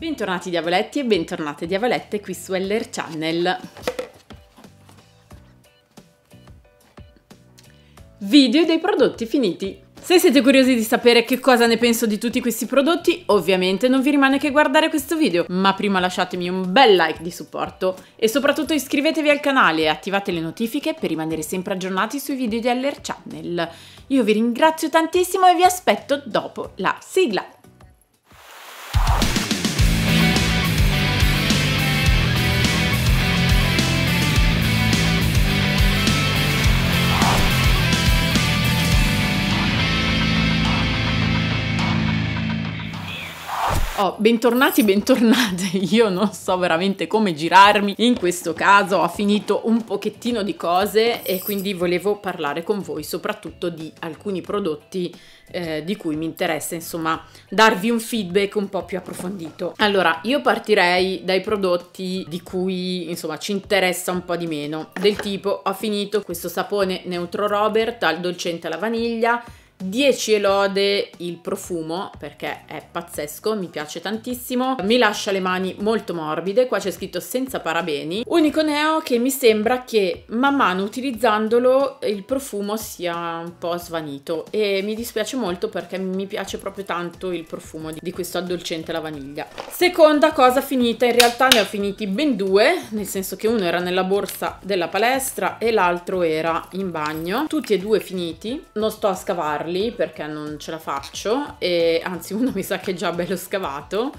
Bentornati diavoletti e bentornate diavolette qui su LR Channel. Video dei prodotti finiti. Se siete curiosi di sapere che cosa ne penso di tutti questi prodotti, ovviamente non vi rimane che guardare questo video, ma prima lasciatemi un bel like di supporto e soprattutto iscrivetevi al canale e attivate le notifiche per rimanere sempre aggiornati sui video di LR Channel. Io vi ringrazio tantissimo e vi aspetto dopo la sigla. Oh, bentornati, bentornate. Io non so veramente come girarmi. In questo caso ho finito un pochettino di cose e quindi volevo parlare con voi soprattutto di alcuni prodotti eh, di cui mi interessa insomma darvi un feedback un po' più approfondito. Allora, io partirei dai prodotti di cui insomma ci interessa un po' di meno, del tipo ho finito questo sapone Neutro Robert al dolcente alla vaniglia 10 elode il profumo perché è pazzesco, mi piace tantissimo, mi lascia le mani molto morbide, qua c'è scritto senza parabeni, unico neo che mi sembra che man mano utilizzandolo il profumo sia un po' svanito e mi dispiace molto perché mi piace proprio tanto il profumo di, questo addolcente alla vaniglia. Seconda cosa finita, in realtà ne ho finiti ben due, nel senso che uno era nella borsa della palestra e l'altro era in bagno, tutti e due finiti, non sto a scavarli farli perché non ce la faccio, e, anzi uno mi sa che è già bello scavato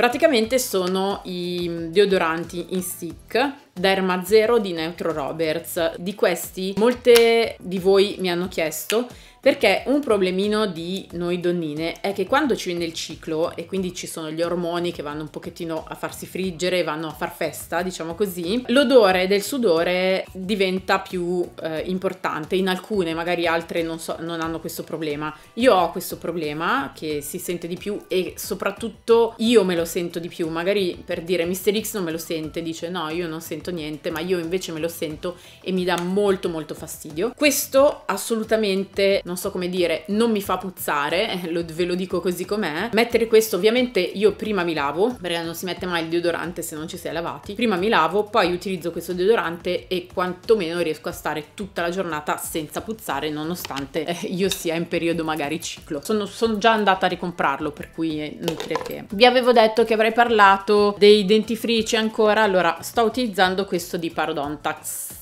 Praticamente sono i deodoranti in stick Derma Zero di Neutro Roberts. Di questi molte di voi mi hanno chiesto perché un problemino di noi donnine è che quando ci viene il ciclo e quindi ci sono gli ormoni che vanno un pochettino a farsi friggere, vanno a far festa, diciamo così, l'odore del sudore diventa più eh, importante. In alcune, magari altre non, so, non hanno questo problema. Io ho questo problema che si sente di più e soprattutto io me lo sento di più, magari per dire Mr. X non me lo sente, dice no io non sento niente, ma io invece me lo sento e mi dà molto molto fastidio. Questo assolutamente, non so come dire, non mi fa puzzare, eh, lo, ve lo dico così com'è. Mettere questo ovviamente io prima mi lavo, perché non si mette mai il deodorante se non ci si è lavati, prima mi lavo, poi utilizzo questo deodorante e quantomeno riesco a stare tutta la giornata senza puzzare nonostante eh, io sia in periodo magari ciclo. Sono, sono già andata a ricomprarlo per cui eh, non che... Vi avevo detto detto che avrei parlato dei dentifrici ancora, allora sto utilizzando questo di Parodontax.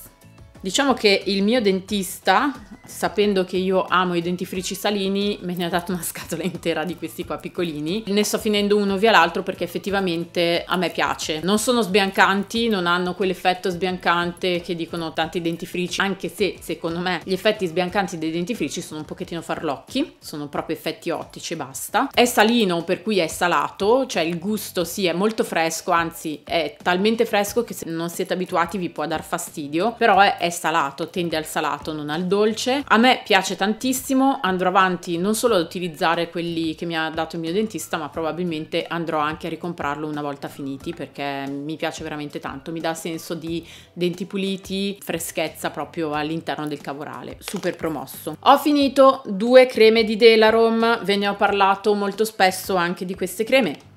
Diciamo che il mio dentista sapendo che io amo i dentifrici salini, me ne ha dato una scatola intera di questi qua piccolini. Ne sto finendo uno via l'altro perché effettivamente a me piace. Non sono sbiancanti, non hanno quell'effetto sbiancante che dicono tanti dentifrici, anche se secondo me gli effetti sbiancanti dei dentifrici sono un pochettino farlocchi, sono proprio effetti ottici e basta. È salino per cui è salato, cioè il gusto sì è molto fresco, anzi è talmente fresco che se non siete abituati vi può dar fastidio, però è, è salato, tende al salato, non al dolce a me piace tantissimo, andrò avanti non solo ad utilizzare quelli che mi ha dato il mio dentista, ma probabilmente andrò anche a ricomprarlo una volta finiti perché mi piace veramente tanto, mi dà senso di denti puliti, freschezza proprio all'interno del cavorale, super promosso. Ho finito due creme di Delarom, ve ne ho parlato molto spesso anche di queste creme,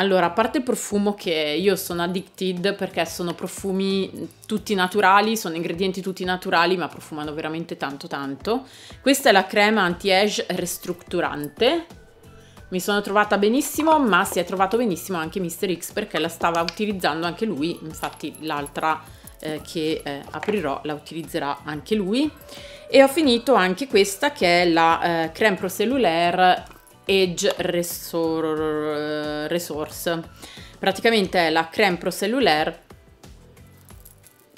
allora, a parte il profumo che io sono addicted perché sono profumi tutti naturali, sono ingredienti tutti naturali, ma profumano veramente tanto tanto. Questa è la crema anti-age ristrutturante. Mi sono trovata benissimo, ma si è trovato benissimo anche Mr. X perché la stava utilizzando anche lui, infatti l'altra eh, che eh, aprirò la utilizzerà anche lui. E ho finito anche questa che è la eh, creme cellulare Edge Resor Resource. Praticamente è la creme pro cellulare.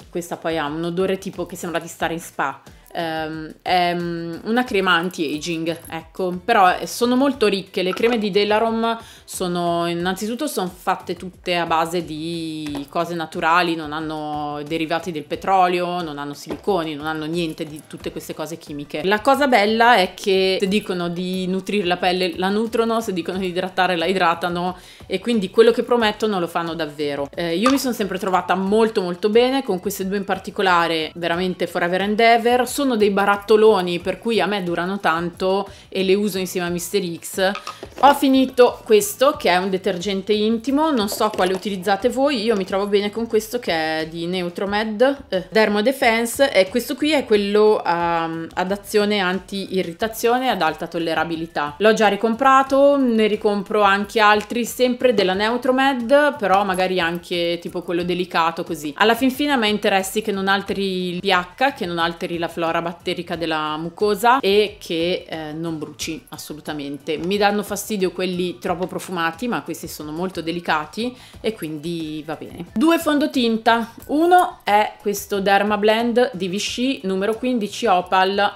Questa poi ha un odore tipo che sembra di stare in spa Um, è mm, una crema anti-aging, ecco, però eh, sono molto ricche, le creme di Delarom sono innanzitutto sono fatte tutte a base di cose naturali, non hanno derivati del petrolio, non hanno siliconi, non hanno niente di tutte queste cose chimiche. La cosa bella è che se dicono di nutrire la pelle la nutrono, se dicono di idratare la idratano e quindi quello che promettono lo fanno davvero. Eh, io mi sono sempre trovata molto molto bene con queste due in particolare, veramente forever and ever. Sono sono dei barattoloni per cui a me durano tanto e le uso insieme a Mister X. Ho finito questo che è un detergente intimo, non so quale utilizzate voi, io mi trovo bene con questo che è di Neutromed eh, Dermo Defense e questo qui è quello um, ad azione anti-irritazione ad alta tollerabilità. L'ho già ricomprato, ne ricompro anche altri sempre della Neutromed, però magari anche tipo quello delicato così. Alla fin fine a me interessi che non alteri il pH, che non alteri la flora flora batterica della mucosa e che eh, non bruci assolutamente. Mi danno fastidio quelli troppo profumati, ma questi sono molto delicati e quindi va bene. Due fondotinta. Uno è questo Derma Blend di Vichy numero 15 Opal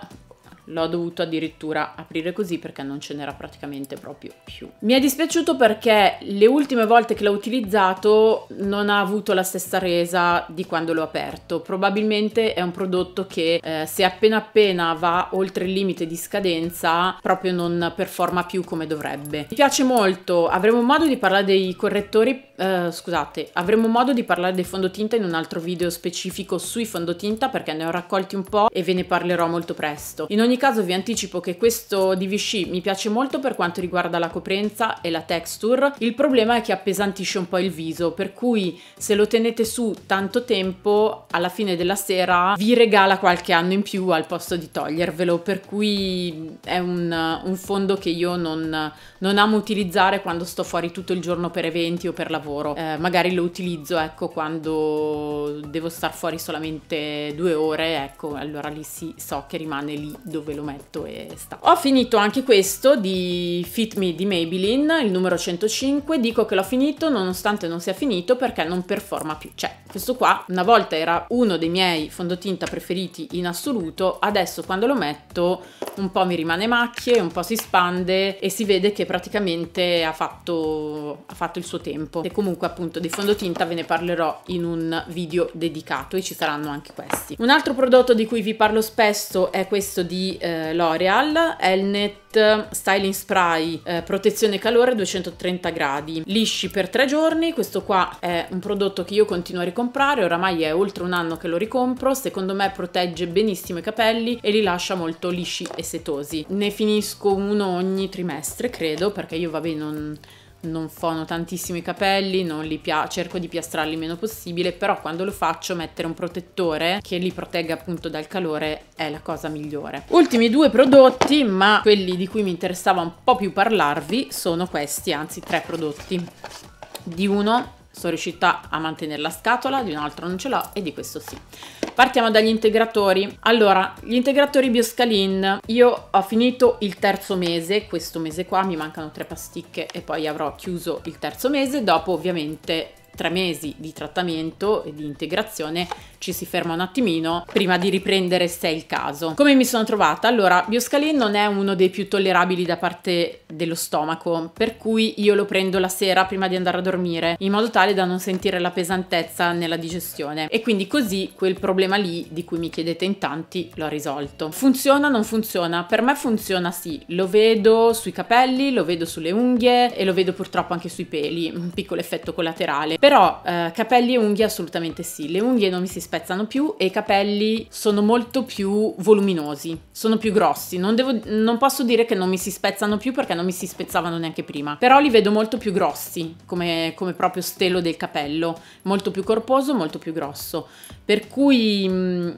L'ho dovuto addirittura aprire così perché non ce n'era praticamente proprio più. Mi è dispiaciuto perché le ultime volte che l'ho utilizzato non ha avuto la stessa resa di quando l'ho aperto. Probabilmente è un prodotto che eh, se appena appena va oltre il limite di scadenza proprio non performa più come dovrebbe. Mi piace molto, avremo modo di parlare dei correttori, eh, scusate, avremo modo di parlare dei fondotinta in un altro video specifico sui fondotinta perché ne ho raccolti un po' e ve ne parlerò molto presto. In ogni ogni caso vi anticipo che questo DVC mi piace molto per quanto riguarda la coprenza e la texture, il problema è che appesantisce un po' il viso, per cui se lo tenete su tanto tempo, alla fine della sera vi regala qualche anno in più al posto di togliervelo, per cui è un, un fondo che io non, non, amo utilizzare quando sto fuori tutto il giorno per eventi o per lavoro, eh, magari lo utilizzo ecco quando devo star fuori solamente due ore, ecco allora lì sì so che rimane lì dove ve lo metto e sta. Ho finito anche questo di Fit Me di Maybelline, il numero 105, dico che l'ho finito nonostante non sia finito perché non performa più, cioè questo qua una volta era uno dei miei fondotinta preferiti in assoluto, adesso quando lo metto un po' mi rimane macchie, un po' si spande e si vede che praticamente ha fatto, ha fatto il suo tempo e comunque appunto di fondotinta ve ne parlerò in un video dedicato e ci saranno anche questi. Un altro prodotto di cui vi parlo spesso è questo di eh, L'Oreal, Elnet Styling Spray eh, Protezione Calore 230 gradi, lisci per tre giorni, questo qua è un prodotto che io continuo a ricomprare, oramai è oltre un anno che lo ricompro, secondo me protegge benissimo i capelli e li lascia molto lisci e setosi. Ne finisco uno ogni trimestre credo perché io vabbè non non fono tantissimo i capelli, pia- cerco di piastrarli il meno possibile, però quando lo faccio mettere un protettore che li protegga appunto dal calore è la cosa migliore. Ultimi due prodotti, ma quelli di cui mi interessava un po' più parlarvi, sono questi, anzi tre prodotti. Di uno sono riuscita a mantenere la scatola, di un altro non ce l'ho e di questo sì. Partiamo dagli integratori. Allora, gli integratori Bioscalin, io ho finito il terzo mese, questo mese qua, mi mancano tre pasticche e poi avrò chiuso il terzo mese, dopo ovviamente tre mesi di trattamento e di integrazione ci si ferma un attimino prima di riprendere se è il caso. Come mi sono trovata? Allora, Bioscalin non è uno dei più tollerabili da parte dello stomaco, per cui io lo prendo la sera prima di andare a dormire, in modo tale da non sentire la pesantezza nella digestione. E quindi così quel problema lì, di cui mi chiedete in tanti, l'ho risolto. Funziona o non funziona? Per me funziona sì, lo vedo sui capelli, lo vedo sulle unghie e lo vedo purtroppo anche sui peli, un piccolo effetto collaterale. Però eh, capelli e unghie assolutamente sì, le unghie non mi si spegnano spezzano più e i capelli sono molto più voluminosi, sono più grossi. Non, devo, non posso dire che non mi si spezzano più perché non mi si spezzavano neanche prima, però li vedo molto più grossi come, come proprio stelo del capello, molto più corposo, molto più grosso. Per cui... Mh, mm,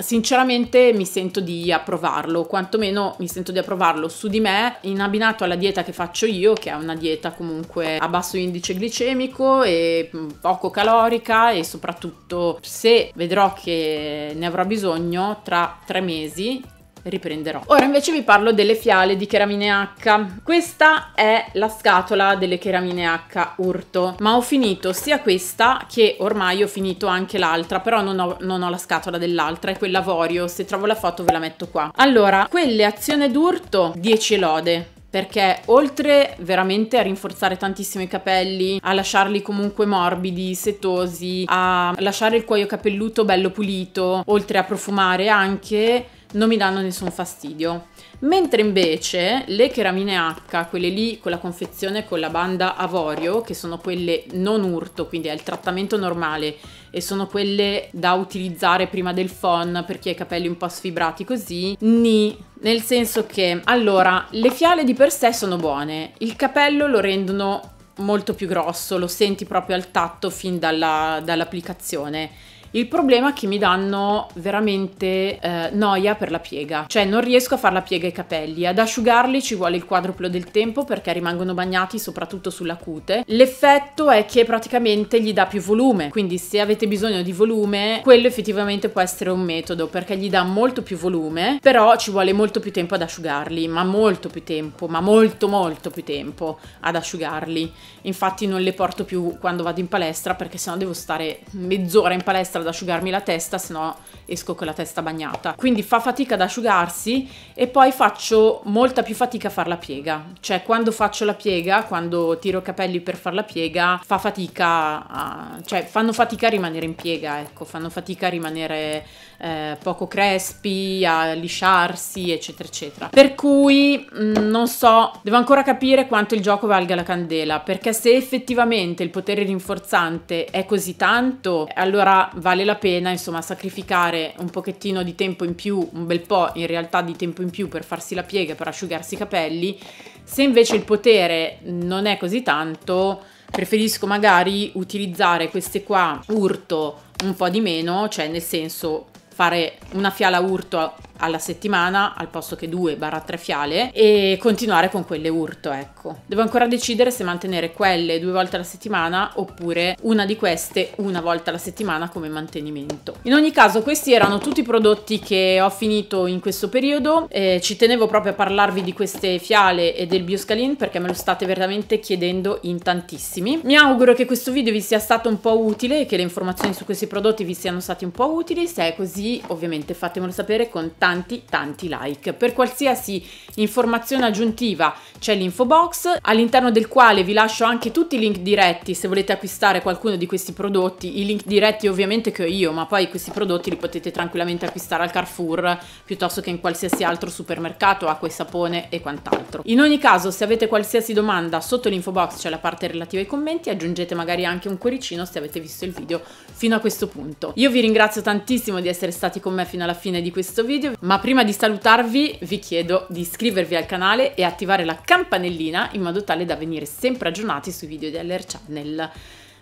Sinceramente mi sento di approvarlo, quantomeno mi sento di approvarlo su di me, in abbinato alla dieta che faccio io, che è una dieta comunque a basso indice glicemico e mm, poco calorica e soprattutto se vedrò che ne avrò bisogno tra tre mesi riprenderò. Ora invece vi parlo delle fiale di cheramine H. Questa è la scatola delle cheramine H urto, ma ho finito sia questa che ormai ho finito anche l'altra, però non ho, non ho la scatola dell'altra, è quella Vorio, se trovo la foto ve la metto qua. Allora, quelle azione d'urto, 10 lode, perché oltre veramente a rinforzare tantissimo i capelli, a lasciarli comunque morbidi, setosi, a lasciare il cuoio capelluto bello pulito, oltre a profumare anche non mi danno nessun fastidio. Mentre invece le cheramine H, quelle lì con la confezione con la banda avorio, che sono quelle non urto, quindi è il trattamento normale, e sono quelle da utilizzare prima del phon per chi ha i capelli un po' sfibrati così, ni, nel senso che, allora, le fiale di per sé sono buone, il capello lo rendono molto più grosso, lo senti proprio al tatto fin dall'applicazione. Dall il problema è che mi danno veramente eh, noia per la piega, cioè non riesco a fare la piega ai capelli, ad asciugarli ci vuole il quadruplo del tempo perché rimangono bagnati soprattutto sulla cute. L'effetto è che praticamente gli dà più volume, quindi se avete bisogno di volume, quello effettivamente può essere un metodo perché gli dà molto più volume, però ci vuole molto più tempo ad asciugarli, ma molto più tempo, ma molto molto più tempo ad asciugarli. Infatti non le porto più quando vado in palestra perché sennò devo stare mezz'ora in palestra ad asciugarmi la testa, se no esco con la testa bagnata. Quindi fa fatica ad asciugarsi e poi faccio molta più fatica a fare la piega. Cioè quando faccio la piega, quando tiro i capelli per fare la piega, fa fatica a... cioè fanno fatica a rimanere in piega, ecco, fanno fatica a rimanere eh, poco crespi, a lisciarsi, eccetera, eccetera. Per cui mh, mm, non so, devo ancora capire quanto il gioco valga la candela, perché se effettivamente il potere rinforzante è così tanto, allora vale la pena, insomma, sacrificare un pochettino di tempo in più, un bel po' in realtà di tempo in più per farsi la piega, per asciugarsi i capelli. Se invece il potere non è così tanto, preferisco magari utilizzare queste qua urto un po' di meno, cioè nel senso fare una fiala urto alla settimana al posto che 2-3 fiale e continuare con quelle urto, ecco. Devo ancora decidere se mantenere quelle due volte alla settimana oppure una di queste una volta alla settimana come mantenimento. In ogni caso questi erano tutti i prodotti che ho finito in questo periodo, eh, ci tenevo proprio a parlarvi di queste fiale e del Bioscalin perché me lo state veramente chiedendo in tantissimi. Mi auguro che questo video vi sia stato un po' utile e che le informazioni su questi prodotti vi siano stati un po' utili, se è così ovviamente fatemelo sapere con tanti tanti tanti like. Per qualsiasi informazione aggiuntiva c'è l'info box all'interno del quale vi lascio anche tutti i link diretti se volete acquistare qualcuno di questi prodotti, i link diretti ovviamente che ho io, ma poi questi prodotti li potete tranquillamente acquistare al Carrefour piuttosto che in qualsiasi altro supermercato, acqua e sapone e quant'altro. In ogni caso se avete qualsiasi domanda sotto l'info box c'è la parte relativa ai commenti, aggiungete magari anche un cuoricino se avete visto il video fino a questo punto. Io vi ringrazio tantissimo di essere stati con me fino alla fine di questo video, ma prima di salutarvi vi chiedo di iscrivervi al canale e attivare la campanellina in modo tale da venire sempre aggiornati sui video di Aller Channel.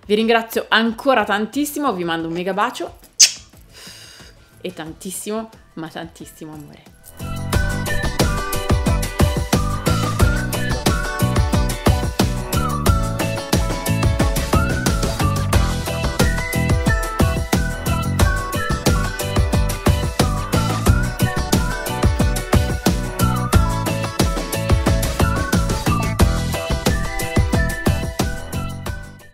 Vi ringrazio ancora tantissimo, vi mando un mega bacio e tantissimo, ma tantissimo amore.